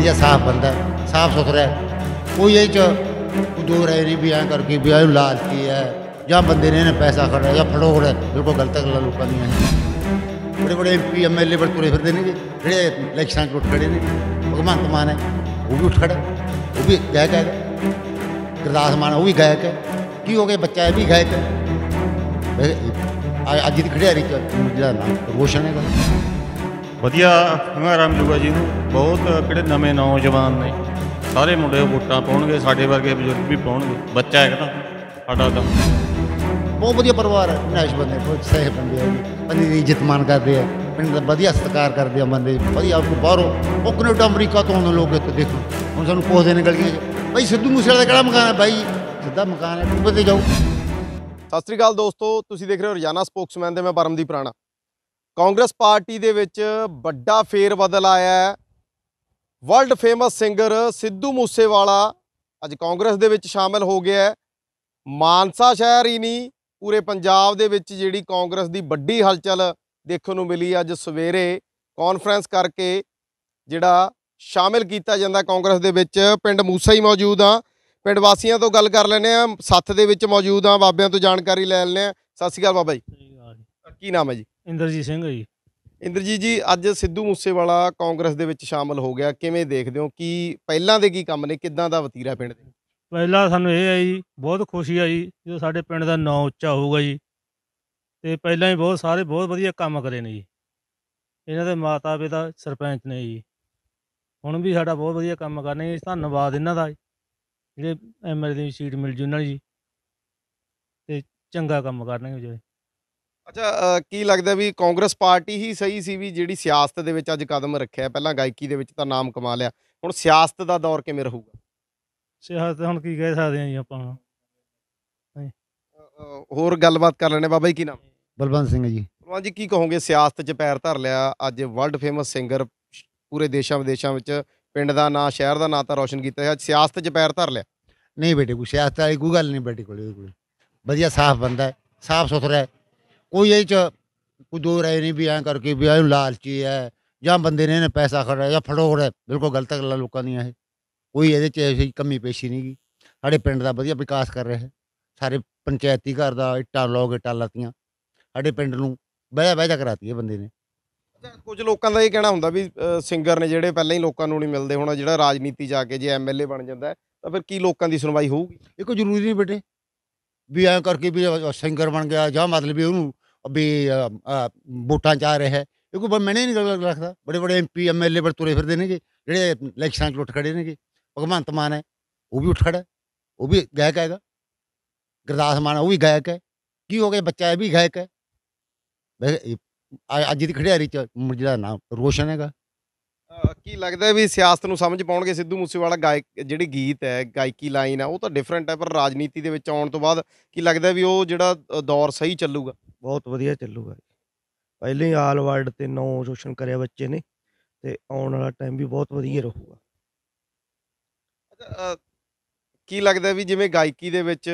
बढ़िया साफ बंद है साफ सुथरा है वो यही चो दो रही भी करके भी लाल की है या बंदे ने इन्हें पैसा खड़ा या फड़ो खड़ा बिल्कुल गलत गलत लोग नहीं है बड़े बड़े M P M L A बड़े तुरे फिरते हैं जेडे इलेक्शन उठ खड़े ने भगवंत मान है वो भी उठ खड़ा वो भी गायक है गुरदास मान वो भी गायक है की हो गया बच्चा है भी गायक है अज्ज दी खड़ेरी नाम रोशन है ਵਧੀਆ ਹੰਗਾਰਾ ਮਿਲੂਗਾ ਜੀ ਨੂੰ ਬਹੁਤ ਕਿਹੜੇ ਨਵੇਂ ਨੌਜਵਾਨ ਨੇ ਸਾਰੇ ਮੁੰਡੇ ਵੋਟਾਂ ਪਾਉਣਗੇ ਸਾਡੇ ਵਰਗੇ ਬਜ਼ੁਰਗ ਵੀ ਪਾਉਣਗੇ ਬੱਚਾ ਹੈ ਨਾ ਸਾਡਾ ਤਾਂ ਬਹੁਤ ਵਧੀਆ ਪਰਿਵਾਰ ਹੈ ਨੈਸ਼ ਬੰਦੇ ਬਹੁਤ ਸਹਿਬ ਬੰਦੇ ਆ ਪੰਨੀ ਦੀ ਇੱਜ਼ਤ ਮਾਨ ਕਰਦੇ ਆ ਪੰਨੀ ਦਾ ਵਧੀਆ ਸਤਿਕਾਰ ਕਰਦੇ ਆ ਬੰਦੇ ਵਧੀਆ ਬਾਹਰੋਂ ਉਹ ਕੈਨੇਡਾ ਅਮਰੀਕਾ ਤੋਂ ਆਉਂਦੇ ਲੋਕ ਇੱਥੇ ਦੇਖੋ ਹੁਣ ਸਾਨੂੰ ਪੁੱਛਦੇ ਨੇ ਗਲੀਆਂ ਭਾਈ ਸਿੱਧੂ ਮੂਸੇ ਦਾ ਕਿਹੜਾ ਮਕਾਨ ਹੈ ਭਾਈ ਸਿੱਧਾ ਮਕਾਨ ਹੈ ਤੂੰ ਤੇ ਜਾਓ ਸਤਿ ਸ੍ਰੀ ਅਕਾਲ ਦੋਸਤੋ ਤੁਸੀਂ ਦੇਖ ਰਹੇ ਹੋ ਰਜਾਨਾ ਸਪੋਕਸਮੈਨ ਤੇ ਮੈਂ ਪਰਮਦੀਪ ਰਾਣਾ ਕਾਂਗਰਸ ਪਾਰਟੀ ਦੇ ਵਿੱਚ ਵੱਡਾ ਫੇਰ ਬਦਲ ਆਇਆ ਹੈ world famous singer Sidhu Moosewala ਅੱਜ ਕਾਂਗਰਸ ਦੇ ਵਿੱਚ ਸ਼ਾਮਲ ਹੋ ਗਿਆ ਹੈ ਮਾਨਸਾ ਸ਼ਹਿਰ ਹੀ ਨਹੀਂ ਪੂਰੇ ਪੰਜਾਬ ਦੇ ਵਿੱਚ ਜਿਹੜੀ ਕਾਂਗਰਸ ਦੀ ਵੱਡੀ ਹਲਚਲ ਦੇਖਣ ਨੂੰ ਮਿਲੀ ਅੱਜ ਸਵੇਰੇ ਕਾਨਫਰੰਸ ਕਰਕੇ ਜਿਹੜਾ ਸ਼ਾਮਿਲ ਕੀਤਾ ਜਾਂਦਾ ਕਾਂਗਰਸ ਦੇ ਵਿੱਚ ਪਿੰਡ ਮੂਸਾ ਹੀ ਮੌਜੂਦ ਆ ਪਿੰਡ ਵਾਸੀਆਂ ਤੋਂ ਗੱਲ ਕਰ ਲੈਨੇ ਆ ਸੱਥ ਦੇ ਵਿੱਚ ਮੌਜੂਦ ਆ ਬਾਬਿਆਂ ਤੋਂ ਜਾਣਕਾਰੀ ਲੈ ਲੈਨੇ ਆ ਸਤਿ ਸ਼੍ਰੀ ਅਕਾਲ ਬਾਬਾ ਜੀ ਕੀ ਨਾਮ ਹੈ ਜੀ ਇੰਦਰਜੀਤ ਸਿੰਘ ਜੀ ਇੰਦਰਜੀਤ ਜੀ ਅੱਜ ਸਿੱਧੂ ਮੂਸੇਵਾਲਾ ਕਾਂਗਰਸ ਦੇ ਵਿੱਚ ਸ਼ਾਮਲ ਹੋ ਗਿਆ ਕਿਵੇਂ ਦੇਖਦੇ ਹੋ ਕਿ ਪਹਿਲਾਂ ਦੇ ਕੀ ਕੰਮ ਨੇ ਕਿੱਦਾਂ ਦਾ ਵਤੀਰਾ ਪਿੰਡ ਦੇ ਪਹਿਲਾਂ ਸਾਨੂੰ ਇਹ ਹੈ ਜੀ ਬਹੁਤ ਖੁਸ਼ੀ ਜੀ ਜਦੋਂ ਸਾਡੇ ਪਿੰਡ ਦਾ ਨਾਂ ਉੱਚਾ ਹੋਊਗਾ ਜੀ ਤੇ ਪਹਿਲਾਂ ਹੀ ਬਹੁਤ ਸਾਰੇ ਬਹੁਤ ਵਧੀਆ ਕੰਮ ਕਰੇ ਨੇ ਜੀ ਇਹਨਾਂ ਦੇ ਮਾਤਾ ਪਿਤਾ ਸਰਪੰਚ ਨੇ ਜੀ ਹੁਣ ਵੀ ਸਾਡਾ ਬਹੁਤ ਵਧੀਆ ਕੰਮ ਕਰਨੇ ਜੀ ਧੰਨਵਾਦ ਇਹਨਾਂ ਦਾ ਜਿਹੜੇ ਐਮਐਲਏ ਦੀ ਸੀਟ ਮਿਲ ਜੂ ਉਹਨਾਂ ਜੀ ਤੇ ਚੰਗਾ ਕੰਮ ਕਰਨਗੇ ਜੀ ਅੱਛਾ ਕੀ ਲੱਗਦਾ ਵੀ ਕਾਂਗਰਸ ਪਾਰਟੀ ਹੀ ਸਹੀ ਸੀ ਵੀ ਜਿਹੜੀ ਸਿਆਸਤ ਦੇ ਵਿੱਚ ਅੱਜ ਕਦਮ ਰੱਖਿਆ ਪਹਿਲਾਂ ਗਾਇਕੀ ਦੇ ਵਿੱਚ ਤਾਂ ਨਾਮ ਕਮਾ ਲਿਆ ਹੁਣ ਸਿਆਸਤ ਦਾ ਦੌਰ ਕਿਵੇਂ ਰਹੂਗਾ ਸਿਆਸਤ ਹੁਣ ਕੀ ਕਹਿ ਸਕਦੇ ਆ ਜੀ ਆਪਾਂ ਹੋਰ ਗੱਲਬਾਤ ਕਰ ਲੈਣੇ ਬਾਬਾ ਜੀ ਕੀ ਨਾਮ ਬਲਵੰਤ ਸਿੰਘ ਜੀ ਬਲਵੰਤ ਜੀ ਕੀ ਕਹੋਗੇ ਸਿਆਸਤ 'ਚ ਪੈਰ ਧਰ ਲਿਆ ਅੱਜ ਵਰਲਡ ਫੇਮਸ ਸਿੰਗਰ ਪੂਰੇ ਦੇਸ਼ਾਂ ਵਿਦੇਸ਼ਾਂ ਵਿੱਚ ਪਿੰਡ ਦਾ ਨਾਂ ਸ਼ਹਿਰ ਦਾ ਨਾਂ ਤਾਂ ਰੌਸ਼ਨ ਕੀਤਾ ਹੈ ਸਿਆਸਤ 'ਚ ਪੈਰ ਧਰ ਲਿਆ ਨਹੀਂ ਬੇਟੇ ਕੋਈ ਸਿਆਸਤ ਵਾਲੀ ਕੋਈ ਗੱਲ ਨਹੀਂ ਬੇਟੇ ਕੋਲੇ ਕੋਈ ਵਧੀਆ ਸਾਫ਼ ਬੰਦਾ ਹੈ ਸਾਫ਼ ਸੁਥਰਾ ਹੈ ਕੋਈ ਇਹ ਚ ਕੋਈ ਦੋ ਰਹਿ ਨਹੀਂ ਵੀ ਐਂ ਕਰਕੇ ਵੀ ਐ ਲਾਲਚੀ ਐ ਜਾਂ ਬੰਦੇ ਨੇ ਇਹਨੇ ਪੈਸਾ ਖੜਾ ਜਾਂ ਫੜੋੜ ਹੈ ਬਿਲਕੁਲ ਗਲਤ ਗੱਲਾਂ ਲੋਕਾਂ ਦੀਆਂ ਇਹ ਕੋਈ ਇਹਦੇ ਚ ਐਸੀ ਕਮੀ ਪੇਸ਼ੀ ਨਹੀਂ ਗਈ ਸਾਡੇ ਪਿੰਡ ਦਾ ਵਧੀਆ ਵਿਕਾਸ ਕਰ ਰਿਹਾ ਹੈ ਸਾਰੇ ਪੰਚਾਇਤੀ ਘਰ ਦਾ ਇੱਟਾਂ ਲੋਗ ਇੱਟਾਂ ਲਾਤੀਆਂ ਸਾਡੇ ਪਿੰਡ ਨੂੰ ਬਹਿਜਾ ਬਹਿਜਾ ਕਰਾਤੀ ਹੈ ਬੰਦੇ ਨੇ ਕੁਝ ਲੋਕਾਂ ਦਾ ਇਹ ਕਹਿਣਾ ਹੁੰਦਾ ਵੀ ਸਿੰਗਰ ਨੇ ਜਿਹੜੇ ਪਹਿਲਾਂ ਹੀ ਲੋਕਾਂ ਨੂੰ ਨਹੀਂ ਮਿਲਦੇ ਹੁਣ ਜਿਹੜਾ ਰਾਜਨੀਤੀ ਜਾ ਕੇ ਜੇ ਐਮਐਲਏ ਬਣ ਜਾਂਦਾ ਤਾਂ ਫਿਰ ਕੀ ਲੋਕਾਂ ਦੀ ਸੁਣਵਾਈ ਹੋਊਗੀ ਇਹ ਕੋਈ ਜ਼ਰੂਰੀ ਨਹੀਂ ਬੇਟੇ ਵੀ ਐਂ ਕਰਕੇ ਵੀ ਸਿੰਗਰ ਬਣ ਗਿਆ ਜਾਂ ਮਤਲਬ ਵੀ ਉਹਨੂੰ ਵੀ ਵੋਟਾਂ ਚਾ ਰਿਹਾ ਹੈ ਇਹ ਕੋਈ ਮੈਨੇ ਨਹੀਂ ਗੱਲ ਰੱਖਦਾ ਬੜੇ ਬੜੇ ਐਮਪੀ ਐਮਐਲਏ ਪਰ ਤੁਰੇ ਫਿਰਦੇ ਨੇਗੇ ਜਿਹੜੇ ਇਲੈਕਸ਼ਨਾਂ 'ਚ ਉੱਠ ਖੜੇ ਨੇਗੇ ਭਗਵੰਤ ਮਾਨ ਹੈ ਉਹ ਵੀ ਉੱਠ ਖੜਾ ਉਹ ਵੀ ਗਾਇਕ ਹੈਗਾ ਗੁਰਦਾਸ ਮਾਨ ਉਹ ਵੀ ਗਾਇਕ ਹੈ ਕੀ ਹੋ ਗਿਆ ਬੱਚਾ ਇਹ ਵੀ ਗਾਇਕ ਹੈ ਅੱਜ ਦੀ ਖੜਿਆਰੀ 'ਚ ਜਿਹੜਾ ਨਾਮ ਰੋਸ਼ਨ ਹੈਗਾ ਕੀ ਲੱਗਦਾ ਵੀ ਸਿਆਸਤ ਨੂੰ ਸਮਝ ਪਾਉਣਗੇ ਸਿੱਧੂ ਮੂਸੇਵਾਲਾ ਗਾਇਕ ਜਿਹੜੀ ਗੀਤ ਹੈ ਗਾਇਕੀ ਲਾਈਨ ਹੈ ਉਹ ਤਾਂ ਡਿਫਰੈਂਟ ਹੈ ਪਰ ਰਾਜਨੀਤੀ ਦੇ ਵਿੱਚ ਆਉਣ ਤੋਂ ਬਾਅਦ ਕੀ ਲੱਗਦਾ ਵੀ ਉਹ ਜਿਹੜਾ ਦੌਰ ਸਹੀ ਚੱਲੂਗਾ ਬਹੁਤ ਵਧੀਆ ਚੱਲੂਗਾ ਜੀ ਪਹਿਲੇ ਹੀ ਆਲ ਵਰਲਡ ਤੇ ਨੌ ਰੋਸ਼ਨ ਕਰਿਆ ਬੱਚੇ ਨੇ ਤੇ ਆਉਣ ਵਾਲਾ ਟਾਈਮ ਵੀ ਬਹੁਤ ਵਧੀਆ ਰਹੂਗਾ ਅੱਛਾ, ਕੀ ਲੱਗਦਾ ਵੀ ਜਿਵੇਂ ਗਾਇਕੀ ਦੇ ਵਿੱਚ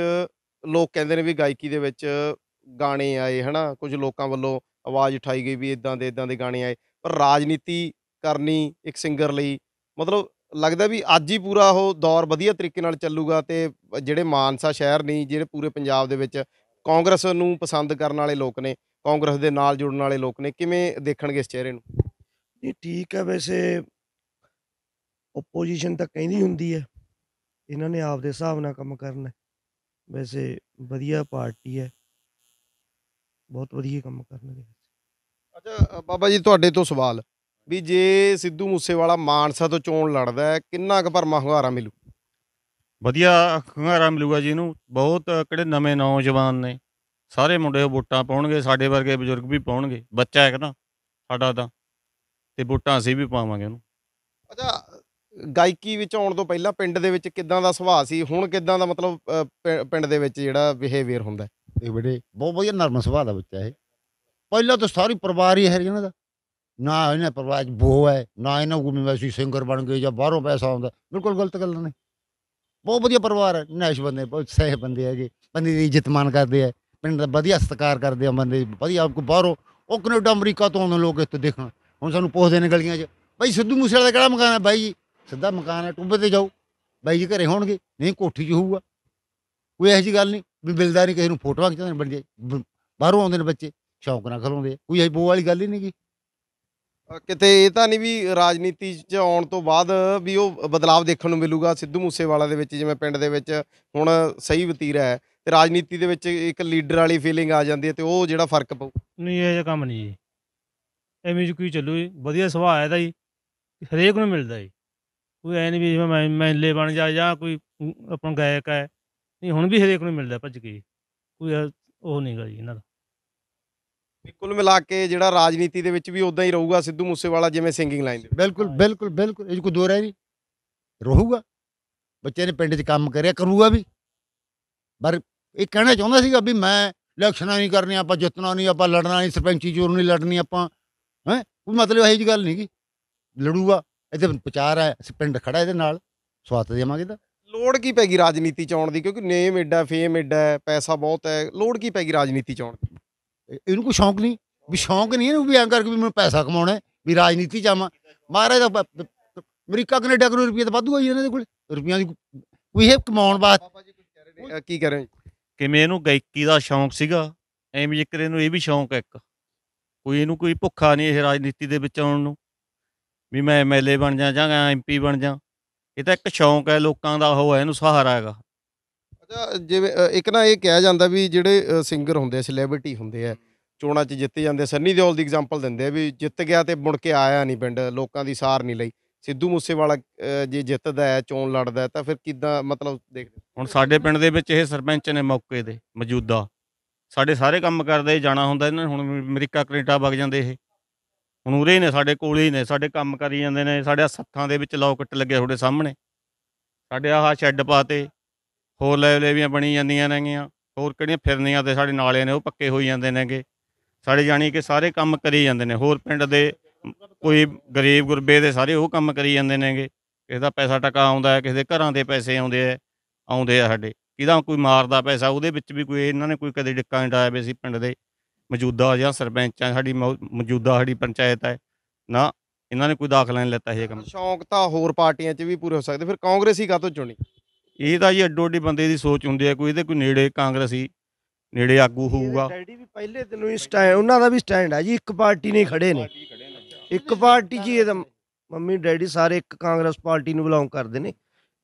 ਲੋਕ ਕਹਿੰਦੇ ਨੇ ਵੀ ਗਾਇਕੀ ਦੇ ਵਿੱਚ ਗਾਣੇ ਆਏ ਹਨਾ ਕੁਝ ਲੋਕਾਂ ਵੱਲੋਂ ਆਵਾਜ਼ ਉਠਾਈ ਗਈ ਵੀ ਇਦਾਂ ਦੇ ਇਦਾਂ ਦੇ ਗਾਣੇ ਆਏ ਪਰ ਰਾਜਨੀਤੀ ਕਰਨੀ ਇੱਕ ਸਿੰਗਰ ਲਈ ਮਤਲਬ ਲੱਗਦਾ ਵੀ ਅੱਜ ਹੀ ਪੂਰਾ ਉਹ ਦੌਰ ਵਧੀਆ ਤਰੀਕੇ ਨਾਲ ਚੱਲੂਗਾ ਤੇ ਜਿਹੜੇ ਮਾਨਸਾ ਸ਼ਹਿਰ ਨਹੀਂ ਜਿਹੜੇ ਪੂਰੇ ਪੰਜਾਬ ਦੇ ਵਿੱਚ ਕਾਂਗਰਸ ਨੂੰ ਪਸੰਦ ਕਰਨ ਵਾਲੇ ਲੋਕ ਨੇ ਕਾਂਗਰਸ ਦੇ ਨਾਲ ਜੁੜਨ ਵਾਲੇ ਲੋਕ ਨੇ ਕਿਵੇਂ ਦੇਖਣਗੇ ਇਸ ਚਿਹਰੇ ਨੂੰ ਜੀ ਠੀਕ ਹੈ ਵੈਸੇ ਆਪੋਜੀਸ਼ਨ ਤਾਂ ਕਹਿੰਦੀ ਹੁੰਦੀ ਹੈ ਇਹਨਾਂ ਨੇ ਆਪਦੇ ਹਿਸਾਬ ਨਾਲ ਕੰਮ ਕਰਨਾ ਵੈਸੇ ਵਧੀਆ ਪਾਰਟੀ ਹੈ ਬਹੁਤ ਵਧੀਆ ਕੰਮ ਕਰਨਗੇ ਅੱਛਾ ਬਾਬਾ ਜੀ ਤੁਹਾਡੇ ਤੋਂ ਸਵਾਲ ਵੀ ਜੇ ਸਿੱਧੂ ਮੂਸੇਵਾਲਾ ਮਾਨਸਾ ਤੋਂ ਚੋਣ ਲੜਦਾ ਹੈ ਕਿੰਨਾ ਕੁ ਪਰਮਾ ਹੁੰਗਾਰਾ ਮਿਲੂ ਵਧੀਆ ਖੰਗਾਰਾ ਮਿਲੂਗਾ ਜੀ ਇਹਨੂੰ ਬਹੁਤ ਕਿਹੜੇ ਨਵੇਂ ਨੌਜਵਾਨ ਨੇ ਸਾਰੇ ਮੁੰਡੇ ਵੋਟਾਂ ਪਾਉਣਗੇ ਸਾਡੇ ਵਰਗੇ ਬਜ਼ੁਰਗ ਵੀ ਪਾਉਣਗੇ ਬੱਚਾ ਹੈ ਨਾ ਸਾਡਾ ਤਾਂ ਤੇ ਵੋਟਾਂ ਅਸੀਂ ਵੀ ਪਾਵਾਂਗੇ ਉਹਨੂੰ ਅੱਛਾ ਗਾਇਕੀ ਵਿੱਚ ਆਉਣ ਤੋਂ ਪਹਿਲਾਂ ਪਿੰਡ ਦੇ ਵਿੱਚ ਕਿੱਦਾਂ ਦਾ ਸੁਭਾਅ ਸੀ ਹੁਣ ਕਿੱਦਾਂ ਦਾ ਮਤਲਬ ਪਿੰਡ ਦੇ ਵਿੱਚ ਜਿਹੜਾ ਬਿਹੇਵੀਅਰ ਹੁੰਦਾ ਇਹ ਬੇਟੇ ਬਹੁਤ ਵਧੀਆ ਨਰਮ ਸੁਭਾਅ ਦਾ ਬੱਚਾ ਇਹ ਪਹਿਲਾਂ ਤਾਂ ਸਾਰੀ ਪਰਿਵਾਰ ਹੀ ਹੈ ਇਹਨਾਂ ਦਾ ਨਾ ਇਹਨਾਂ ਪਰਿਵਾਰ ਬੋ ਹੈ ਨਾ ਇਹਨਾਂ ਨੂੰ ਵੈਸੀ ਸਿੰਗਰ ਬਣ ਗਏ ਜਾਂ ਬਾਹਰੋਂ ਪੈਸਾ ਆਉਂਦਾ ਬਿਲਕੁਲ ਗਲਤ ਗੱਲਾਂ ਨੇ ਬਹੁਤ ਵਧੀਆ ਪਰਿਵਾਰ ਹੈ ਨੈਸ਼ ਬੰਦੇ ਬਹੁਤ ਸਹਿ ਬੰਦੇ ਹੈਗੇ ਜੀ ਬੰਦੇ ਦੀ ਇੱਜ਼ਤ ਮਾਨ ਕਰਦੇ ਆ ਪਿੰਡ ਦਾ ਵਧੀਆ ਸਤਿਕਾਰ ਕਰਦੇ ਆ ਬੰਦੇ ਵਧੀਆ ਕੋ ਬਾਹਰੋਂ ਉਹ ਕੈਨੇਡਾ ਅਮਰੀਕਾ ਤੋਂ ਆਉਂਦੇ ਲੋਕ ਇੱਥੇ ਦੇਖਣ ਹੁਣ ਸਾਨੂੰ ਪੁੱਛਦੇ ਨੇ ਗਲੀਆਂ 'ਚ ਬਾਈ ਸਿੱਧੂ ਮੂਸੇ ਦਾ ਕਿਹੜਾ ਮਕਾਨ ਹੈ ਬਾਈ ਜੀ ਸਿੱਧਾ ਮਕਾਨ ਹੈ ਟੁੱਬੇ ਤੇ ਜਾਓ ਬਾਈ ਜੀ ਘਰੇ ਹੋਣਗੇ ਨਹੀਂ ਕੋਠੀ 'ਚ ਹੋਊਗਾ ਕੋਈ ਐਸੀ ਗੱਲ ਨਹੀਂ ਵੀ ਮਿਲਦਾ ਨਹੀਂ ਕਿਸੇ ਨੂੰ ਫੋਟੋਆਂ ਖਿਚਾਉਣ ਬਣ ਜਾਏ ਬਾਹਰੋਂ ਆਉਂਦੇ ਨੇ ਬੱਚੇ ਸ਼ੌਂਕ ਨਾਲ ਖਲੋਂਦੇ ਕੋਈ ਐ ਬੋ ਵਾਲੀ ਗੱਲ ਹੀ ਨਹੀਂ ਗੀ ਕਿਤੇ ਇਹ ਤਾਂ ਨਹੀਂ ਵੀ ਰਾਜਨੀਤੀ 'ਚ ਆਉਣ ਤੋਂ ਬਾਅਦ ਵੀ ਉਹ ਬਦਲਾਅ ਦੇਖਣ ਨੂੰ ਮਿਲੂਗਾ ਸਿੱਧੂ ਮੂਸੇਵਾਲਾ ਦੇ ਵਿੱਚ ਜਿਵੇਂ ਪਿੰਡ ਦੇ ਵਿੱਚ ਹੁਣ ਸਹੀ ਵਤੀਰਾ ਹੈ ਤੇ ਰਾਜਨੀਤੀ ਦੇ ਵਿੱਚ ਇੱਕ ਲੀਡਰ ਵਾਲੀ ਫੀਲਿੰਗ ਆ ਜਾਂਦੀ ਹੈ ਤੇ ਉਹ ਜਿਹੜਾ ਫਰਕ ਪਊ ਨਹੀਂ ਇਹ ਜਿਹਾ ਕੰਮ ਨਹੀਂ ਜੀ ਐਵੇਂ ਜੀ ਕੋਈ ਚੱਲੂ ਜੀ ਵਧੀਆ ਸੁਭਾਅ ਹੈ ਦਾ ਜੀ ਹਰੇਕ ਨੂੰ ਮਿਲਦਾ ਜੀ ਕੋਈ ਐ ਨਹੀਂ ਵੀ ਜਿਵੇਂ ਮੈਨਲੇ ਬਣ ਜਾ ਜਾਂ ਕੋਈ ਆਪਣਾ ਗਾਇਕ ਹੈ ਨਹੀਂ ਹੁਣ ਵੀ ਹਰੇਕ ਨੂੰ ਮਿਲਦਾ ਭੱਜ ਕੇ ਕੋਈ ਉਹ ਨਹੀਂਗਾ ਜੀ ਇਹਨਾਂ ਦਾ ਕੁੱਲ ਮਿਲਾ ਕੇ ਜਿਹੜਾ ਰਾਜਨੀਤੀ ਦੇ ਵਿੱਚ ਵੀ ਉਦਾਂ ਹੀ ਰਹੂਗਾ ਸਿੱਧੂ ਮੂਸੇਵਾਲਾ ਜਿਵੇਂ ਸਿੰਗਿੰਗ ਲਾਈਨ ਦੇ ਬਿਲਕੁਲ ਬਿਲਕੁਲ ਬਿਲਕੁਲ ਇਹ ਕੋ ਕੋਈ ਦੋ ਰਹਿ ਨਹੀਂ ਰਹੂਗਾ ਬੱਚੇ ਨੇ ਪਿੰਡ 'ਚ ਕੰਮ ਕਰਿਆ ਕਰੂਗਾ ਵੀ ਪਰ ਇਹ ਕਹਿਣਾ ਚਾਹੁੰਦਾ ਸੀਗਾ ਵੀ ਮੈਂ ਇਲੈਕਸ਼ਨਾਂ ਨਹੀਂ ਕਰਨੀਆਂ ਆਪਾਂ ਜਿੱਤਣਾ ਨਹੀਂ ਆਪਾਂ ਲੜਨਾ ਨਹੀਂ ਸਰਪੰਚੀ ਚੋਰ ਨਹੀਂ ਲੜਨੀ ਆਪਾਂ ਹੈ ਕੋਈ ਮਤਲਬ ਇਹੋ ਜੀ ਗੱਲ ਨਹੀਂ ਗੀ ਲੜੂਗਾ ਇਹਦੇ ਪਚਾਰ ਹੈ ਅਸੀਂ ਪਿੰਡ ਖੜਾ ਇਹਦੇ ਨਾਲ ਸਵਾਤ ਦੇਵਾਂਗੇ ਤਾਂ ਲੋੜ ਕੀ ਪੈਗੀ ਰਾਜਨੀਤੀ ਚ ਆਉਣ ਦੀ ਕਿਉਂਕਿ ਨੇਮ ਐਡਾ ਫੇਮ ਐਡਾ ਹੈ, ਪੈਸਾ ਬਹੁਤ ਹੈ ਲੋੜ ਕੀ ਪੈਗੀ ਰਾਜਨੀਤੀ ਚ ਆਉਣ ਦੀ ਇਹਨੂੰ ਕੋਈ ਸ਼ੌਂਕ ਨਹੀਂ ਵੀ ਸ਼ੌਂਕ ਨਹੀਂ ਇਹਨੂੰ ਵੀ ਐਂ ਕਰਕੇ ਵੀ ਮੈਨੂੰ ਪੈਸਾ ਕਮਾਉਣਾ ਵੀ ਰਾਜਨੀਤੀ ਆਵਾਂ ਮਹਾਰਾਜ ਦਾ ਅਮਰੀਕਾ ਕੈਨੇਡਾ ਕਰੋ ਰੁਪਈਆ ਤਾਂ ਵਾਧੂ ਆਈ ਇਹਨਾਂ ਦੇ ਕੋਲ ਰੁਪਈਆ ਦੀ ਕੋਈ ਹੈ ਕਮਾਉਣ ਬਾਤ ਕੀ ਕਰ ਰਹੇ ਕਿਵੇਂ ਇਹਨੂੰ ਗਾਇਕੀ ਦਾ ਸ਼ੌਂਕ ਸੀਗਾ ਐਵੇਂ ਜਿਕਰ ਇਹਨੂੰ ਇਹ ਵੀ ਸ਼ੌਂਕ ਹੈ ਇੱਕ ਕੋਈ ਇਹਨੂੰ ਕੋਈ ਭੁੱਖਾ ਨਹੀਂ ਇਹ ਰਾਜਨੀਤੀ ਦੇ ਵਿੱਚ ਆਉਣ ਨੂੰ ਵੀ ਮੈਂ ਐਮਐਲਏ ਬਣ ਜਾ ਜਾਂ ਐਮਪੀ ਬਣ ਜਾ ਇਹ ਤਾਂ ਇੱਕ ਸ਼ੌਂਕ ਹੈ ਲੋਕਾਂ ਦਾ ਉਹ ਹੈ ਇਹਨੂੰ ਸਹਾਰਾ ਹੈਗਾ ਜਿਵੇਂ ਇੱਕ ਨਾ ਇਹ ਕਿਹਾ ਜਾਂਦਾ ਵੀ ਜਿਹੜੇ ਸਿੰਗਰ ਹੁੰਦੇ ਆ ਸੈਲਿਬ੍ਰਿਟੀ ਹੁੰਦੇ ਆ ਚੋਣਾਂ 'ਚ ਜਿੱਤੇ ਜਾਂਦੇ ਸੰਨੀ ਦਿਓਲ ਦੀ ਐਗਜ਼ਾਮਪਲ ਦਿੰਦੇ ਆ ਵੀ ਜਿੱਤ ਗਿਆ ਤੇ ਮੁੜ ਕੇ ਆਇਆ ਨਹੀਂ ਪਿੰਡ ਲੋਕਾਂ ਦੀ ਸਾਰ ਨਹੀਂ ਲਈ ਸਿੱਧੂ ਮੂਸੇਵਾਲਾ ਜੇ ਜਿੱਤਦਾ ਹੈ ਚੋਣ ਲੜਦਾ ਤਾਂ ਫਿਰ ਕਿਦਾਂ ਮਤਲਬ ਦੇਖਦੇ ਹੁਣ ਸਾਡੇ ਪਿੰਡ ਦੇ ਵਿੱਚ ਇਹ ਸਰਪੰਚ ਨੇ ਮੌਕੇ ਦੇ ਮੌਜੂਦਾ ਸਾਡੇ ਸਾਰੇ ਕੰਮ ਕਰਦੇ ਜਾਣਾ ਹੁੰਦਾ ਇਹਨਾਂ ਹੁਣ ਅਮਰੀਕਾ ਕੈਨੇਡਾ ਵਗ ਜਾਂਦੇ ਇਹ ਹੁਣ ਉਰੇ ਹੀ ਨੇ ਸਾਡੇ ਕੋਲੇ ਹੀ ਨੇ ਸਾਡੇ ਕੰਮ ਕਰੀ ਜਾਂਦੇ ਨੇ ਸਾਡੇ ਸੱਥਾਂ ਦੇ ਵਿੱਚ ਲੋਕਟ ਲੱਗਿਆ ਤੁਹਾਡੇ ਸਾਹਮਣੇ ਸਾਡੇ ਆਹ ਸ਼ੈੱਡ ਪਾਤੇ ਹੋਰ ਲੈਵਲੇਵੀਆਂ ਬਣੀ ਜਾਂਦੀਆਂ ਨੇਗੀਆਂ ਹੋਰ ਕਿਹੜੀਆਂ ਫਿਰਨੀਆਂ ਤੇ ਸਾਡੇ ਨਾਲੇ ਨੇ ਉਹ ਪੱਕੇ ਹੋਈ ਜਾਂਦੇ ਨੇਗੇ ਸਾਡੇ ਜਾਣੀ ਕਿ ਸਾਰੇ ਕੰਮ ਕਰੀ ਜਾਂਦੇ ਨੇ ਹੋਰ ਪਿੰਡ ਦੇ ਕੋਈ ਗਰੀਬ ਗੁਰਬੇ ਦੇ ਸਾਰੇ ਉਹ ਕੰਮ ਕਰੀ ਜਾਂਦੇ ਨੇਗੇ ਕਿਸੇ ਦਾ ਪੈਸਾ ਟਕਾ ਆਉਂਦਾ ਹੈ ਕਿਸੇ ਦੇ ਘਰਾਂ ਦੇ ਪੈਸੇ ਆਉਂਦੇ ਆ ਆਉਂਦੇ ਆ ਸਾਡੇ ਕਿਹਦਾ ਕੋਈ ਮਾਰਦਾ ਪੈਸਾ ਉਹਦੇ ਵਿੱਚ ਵੀ ਕੋਈ ਇਹਨਾਂ ਨੇ ਕੋਈ ਕਦੇ ਡਿੱਕਾ ਨਹੀਂ ਡਾਇਆ ਵੀ ਸੀ ਪਿੰਡ ਦੇ ਮੌਜੂਦਾ ਜਾਂ ਸਰਪੰਚਾਂ ਸਾਡੀ ਮੌਜੂਦਾ ਸਾਡੀ ਪੰਚਾਇਤ ਹੈ ਨਾ ਇਹਨਾਂ ਨੇ ਕੋਈ ਦਾਖਲਾ ਨਹੀਂ ਲੈਤਾ ਇਹ ਕੰਮ ਸ਼ੌਂਕ ਤਾਂ ਹੋਰ ਪਾਰਟੀਆਂ 'ਚ ਵੀ ਪੂਰੇ ਹੋ ਸਕਦੇ ਫਿਰ ਕਾਂਗਰਸ ਹੀ ਕਾਹਤੋਂ ਚੁਣੀ ਇਹ ਤਾਂ ਜੀ ਅੱਡੋ ਅੱਡੀ ਬੰਦੇ ਦੀ ਸੋਚ ਹੁੰਦੀ ਹੈ ਕੋਈ ਇਹਦੇ ਕੋਈ ਨੇੜੇ ਕਾਂਗਰਸੀ ਨੇੜੇ ਆਗੂ ਹੋਊਗਾ ਡੈਡੀ ਵੀ ਪਹਿਲੇ ਦਿਨੋਂ ਹੀ ਸਟੈਂਡ ਉਹਨਾਂ ਦਾ ਵੀ ਸਟੈਂਡ ਹੈ ਜੀ ਇੱਕ ਪਾਰਟੀ ਨਹੀਂ ਖੜੇ ਨੇ ਇੱਕ ਪਾਰਟੀ ਜੀ ਇਹਦਾ ਮੰਮੀ ਡੈਡੀ ਸਾਰੇ ਇੱਕ ਕਾਂਗਰਸ ਪਾਰਟੀ ਨੂੰ ਬਿਲੋਂਗ ਕਰਦੇ ਨੇ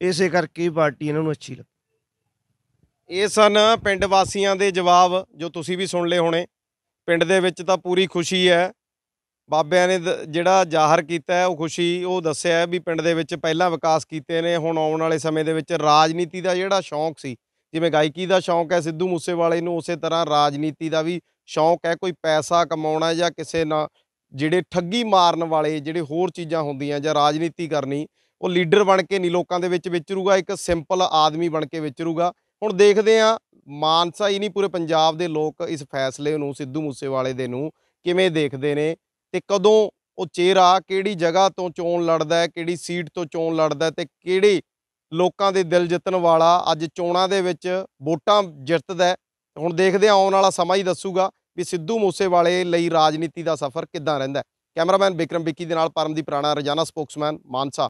ਇਸੇ ਕਰਕੇ ਇਹ ਪਾਰਟੀ ਇਹਨਾਂ ਨੂੰ ਅੱਛੀ ਲੱਗਦੀ ਇਹ ਸਨ ਪਿੰਡ ਵਾਸੀਆਂ ਦੇ ਜਵਾਬ ਜੋ ਤੁਸੀਂ ਵੀ ਸੁਣ ਲਏ ਹੋਣੇ ਪਿੰਡ ਦੇ ਵਿੱਚ ਤਾਂ ਪੂਰੀ ਖੁਸ਼ੀ ਹੈ ਬਾਬਿਆਂ ਨੇ ਜਿਹੜਾ ਜ਼ਾਹਰ ਕੀਤਾ ਹੈ ਉਹ ਖੁਸ਼ੀ ਉਹ ਦੱਸਿਆ ਹੈ ਵੀ ਪਿੰਡ ਦੇ ਵਿੱਚ ਪਹਿਲਾਂ ਵਿਕਾਸ ਕੀਤੇ ਨੇ ਹੁਣ ਆਉਣ ਵਾਲੇ ਸਮੇਂ ਦੇ ਵਿੱਚ ਰਾਜਨੀਤੀ ਦਾ ਜਿਹੜਾ ਸ਼ੌਂਕ ਸੀ ਜਿਵੇਂ ਗਾਇਕੀ ਦਾ ਸ਼ੌਂਕ ਹੈ ਸਿੱਧੂ ਮੂਸੇਵਾਲੇ ਨੂੰ ਉਸੇ ਤਰ੍ਹਾਂ ਰਾਜਨੀਤੀ ਦਾ ਵੀ ਸ਼ੌਂਕ ਹੈ ਕੋਈ ਪੈਸਾ ਕਮਾਉਣਾ ਜਾਂ ਕਿਸੇ ਨਾਲ ਜਿਹੜੇ ਠੱਗੀ ਮਾਰਨ ਵਾਲੇ ਜਿਹੜੇ ਹੋਰ ਚੀਜ਼ਾਂ ਹੁੰਦੀਆਂ ਜਾਂ ਰਾਜਨੀਤੀ ਕਰਨੀ ਉਹ ਲੀਡਰ ਬਣ ਕੇ ਨਹੀਂ ਲੋਕਾਂ ਦੇ ਵਿੱਚ ਵਿਚਰੂਗਾ ਇੱਕ ਸਿੰਪਲ ਆਦਮੀ ਬਣ ਕੇ ਵਿਚਰੂਗਾ ਹੁਣ ਦੇਖਦੇ ਆ ਮਾਨਸਾ ਹੀ ਨਹੀਂ ਪੂਰੇ ਪੰਜਾਬ ਦੇ ਲੋਕ ਇਸ ਫੈਸਲੇ ਨੂੰ ਸਿੱਧੂ ਮੂਸੇਵਾਲੇ ਦੇ ਨੂੰ ਕਿਵੇਂ ਦੇਖਦੇ ਨੇ ਤੇ ਕਦੋਂ ਉਹ ਚਿਹਰਾ ਕਿਹੜੀ ਜਗ੍ਹਾ ਤੋਂ ਚੋਣ ਲੜਦਾ ਹੈ ਕਿਹੜੀ ਸੀਟ ਤੋਂ ਚੋਣ ਲੜਦਾ ਹੈ ਤੇ ਕਿਹੜੇ ਲੋਕਾਂ ਦੇ ਦਿਲ ਜਿੱਤਣ ਵਾਲਾ ਅੱਜ ਚੋਣਾਂ ਦੇ ਵਿੱਚ ਵੋਟਾਂ ਜਿੱਤਦਾ ਹੈ ਹੁਣ ਦੇਖਦੇ ਆ ਆਉਣ ਵਾਲਾ ਸਮਾਂ ਹੀ ਦੱਸੂਗਾ ਵੀ ਸਿੱਧੂ ਮੂਸੇਵਾਲੇ ਲਈ ਰਾਜਨੀਤੀ ਦਾ ਸਫ਼ਰ ਕਿੱਦਾਂ ਰਹਿੰਦਾ ਕੈਮਰਾਮੈਨ ਵਿਕਰਮ ਵਿੱਕੀ ਦੇ ਨਾਲ ਪਰਮਦੀਪ ਰਾਣਾ ਰਜਾਨਾ ਸਪੋਕਸਮੈਨ ਮਾਨਸਾ